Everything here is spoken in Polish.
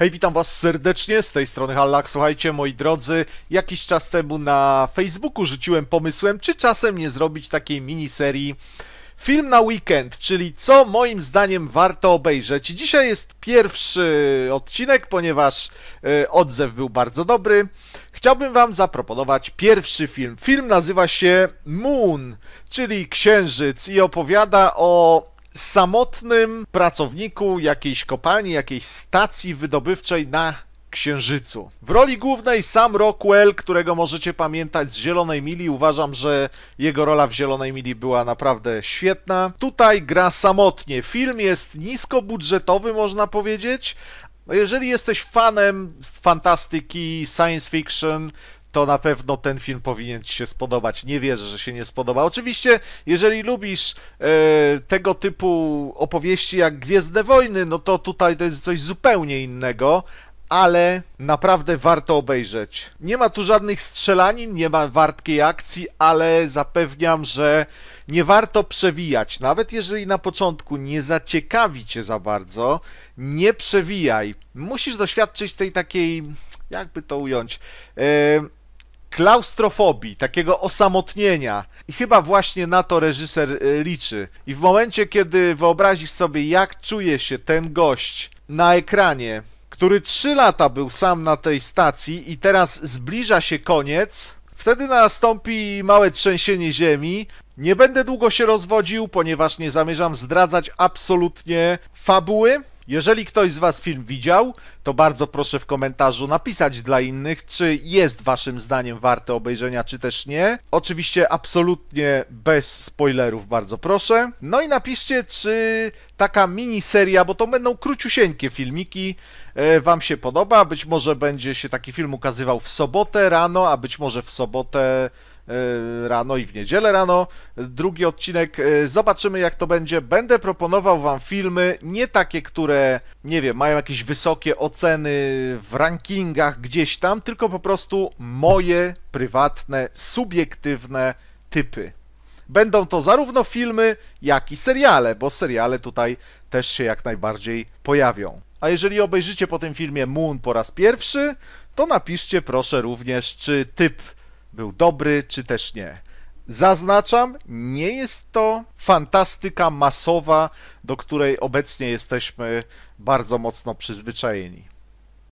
Hej, witam Was serdecznie, z tej strony Hallak. Słuchajcie, moi drodzy, jakiś czas temu na Facebooku rzuciłem pomysłem, czy czasem nie zrobić takiej miniserii Film na weekend, czyli co moim zdaniem warto obejrzeć. Dzisiaj jest pierwszy odcinek, ponieważ e, odzew był bardzo dobry. Chciałbym Wam zaproponować pierwszy film. Film nazywa się Moon, czyli Księżyc i opowiada o samotnym pracowniku jakiejś kopalni, jakiejś stacji wydobywczej na Księżycu. W roli głównej sam Rockwell, którego możecie pamiętać z Zielonej Mili, uważam, że jego rola w Zielonej Mili była naprawdę świetna. Tutaj gra samotnie. Film jest niskobudżetowy, można powiedzieć. Jeżeli jesteś fanem fantastyki, science fiction, to na pewno ten film powinien Ci się spodobać. Nie wierzę, że się nie spodoba. Oczywiście, jeżeli lubisz e, tego typu opowieści jak Gwiezdne Wojny, no to tutaj to jest coś zupełnie innego, ale naprawdę warto obejrzeć. Nie ma tu żadnych strzelanin, nie ma wartkiej akcji, ale zapewniam, że nie warto przewijać. Nawet jeżeli na początku nie zaciekawi cię za bardzo, nie przewijaj. Musisz doświadczyć tej takiej, jakby to ująć, yy klaustrofobii, takiego osamotnienia. I chyba właśnie na to reżyser y, liczy. I w momencie, kiedy wyobrazisz sobie, jak czuje się ten gość na ekranie, który trzy lata był sam na tej stacji i teraz zbliża się koniec, wtedy nastąpi małe trzęsienie ziemi. Nie będę długo się rozwodził, ponieważ nie zamierzam zdradzać absolutnie fabuły. Jeżeli ktoś z Was film widział, to bardzo proszę w komentarzu napisać dla innych, czy jest Waszym zdaniem warte obejrzenia, czy też nie. Oczywiście absolutnie bez spoilerów, bardzo proszę. No i napiszcie, czy taka miniseria, bo to będą króciusieńkie filmiki, e, Wam się podoba. Być może będzie się taki film ukazywał w sobotę rano, a być może w sobotę E, rano i w niedzielę rano. Drugi odcinek, e, zobaczymy jak to będzie. Będę proponował Wam filmy, nie takie, które, nie wiem, mają jakieś wysokie oceny w rankingach gdzieś tam, tylko po prostu moje prywatne, subiektywne typy. Będą to zarówno filmy, jak i seriale, bo seriale tutaj też się jak najbardziej pojawią. A jeżeli obejrzycie po tym filmie Moon po raz pierwszy, to napiszcie proszę również, czy typ był dobry, czy też nie. Zaznaczam, nie jest to fantastyka masowa, do której obecnie jesteśmy bardzo mocno przyzwyczajeni.